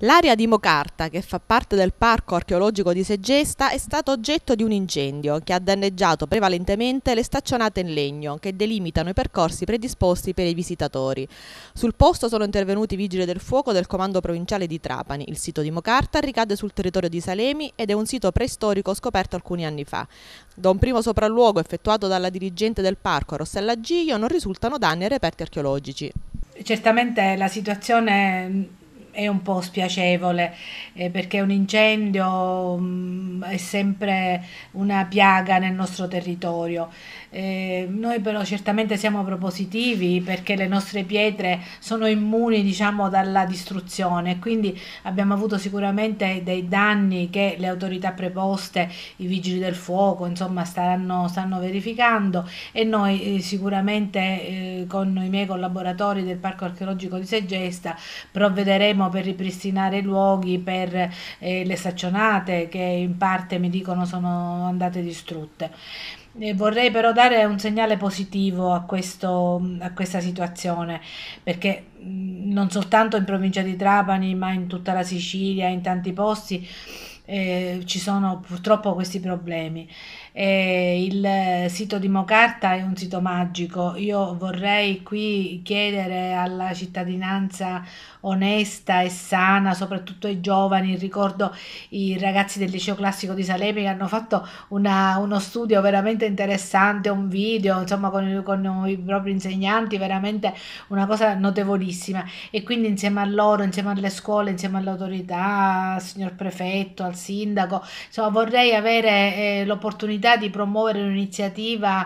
L'area di Mocarta, che fa parte del parco archeologico di Segesta, è stata oggetto di un incendio che ha danneggiato prevalentemente le staccionate in legno che delimitano i percorsi predisposti per i visitatori. Sul posto sono intervenuti i vigili del fuoco del comando provinciale di Trapani. Il sito di Mocarta ricade sul territorio di Salemi ed è un sito preistorico scoperto alcuni anni fa. Da un primo sopralluogo effettuato dalla dirigente del parco, Rossella Giglio, non risultano danni ai reperti archeologici. Certamente la situazione è un po' spiacevole eh, perché un incendio mh, mm, è sempre una piaga nel nostro territorio. Eh, noi però certamente siamo propositivi perché le nostre pietre sono immuni diciamo, dalla distruzione, quindi abbiamo avuto sicuramente dei danni che le autorità preposte, i vigili del fuoco, insomma, staranno, stanno verificando e noi eh, sicuramente eh, con i miei collaboratori del Parco Archeologico di Segesta provvederemo faremo diciamo, per ripristinare i luoghi per eh, le staccionate che in parte mi dicono sono andate distrutte. E vorrei però dare un segnale positivo a, questo, a questa situazione, perché mm, non soltanto in provincia di Trapani, ma in tutta la Sicilia, in tanti posti, eh, ci sono purtroppo questi problemi. Eh, il sito di Mocarta è un sito magico. Io vorrei qui chiedere alla cittadinanza onesta e sana, soprattutto ai giovani. Ricordo i ragazzi del liceo classico di Salemi che hanno fatto una, uno studio veramente interessante, un video, insomma, con, con i propri insegnanti, veramente una cosa notevolissima. E quindi insieme a loro, insieme alle scuole, insieme all'autorità, al signor prefetto, al sindaco, insomma, vorrei avere eh, l'opportunità possibilità di promuovere un'iniziativa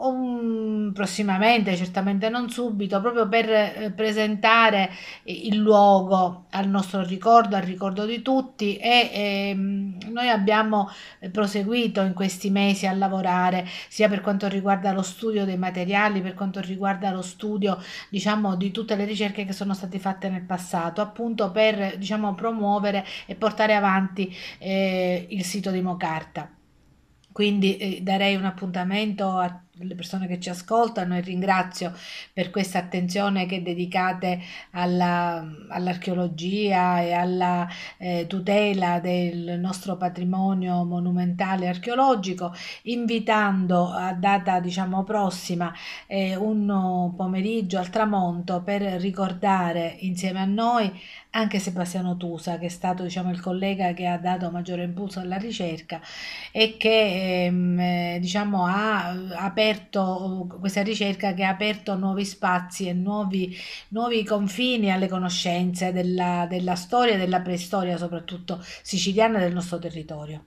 um, prossimamente, certamente non subito, proprio per eh, presentare il luogo al nostro ricordo, al ricordo di tutti e ehm, noi abbiamo proseguito in questi mesi a lavorare sia per quanto riguarda lo studio dei materiali, per quanto riguarda lo studio diciamo, di tutte le ricerche che sono state fatte nel passato, appunto per diciamo, promuovere e portare avanti eh, il sito di Mocarta. Quindi eh, darei un appuntamento a le persone che ci ascoltano e ringrazio per questa attenzione che dedicate alla, all'archeologia e alla eh, tutela del nostro patrimonio monumentale archeologico, invitando a data diciamo prossima eh, un pomeriggio al tramonto per ricordare insieme a noi anche Sebastiano Tusa, che è stato diciamo, il collega che ha dato maggiore impulso alla ricerca e che ehm, eh, diciamo, ha aperto aperto questa ricerca che ha aperto nuovi spazi e nuovi, nuovi confini alle conoscenze della, della storia e della preistoria soprattutto siciliana del nostro territorio.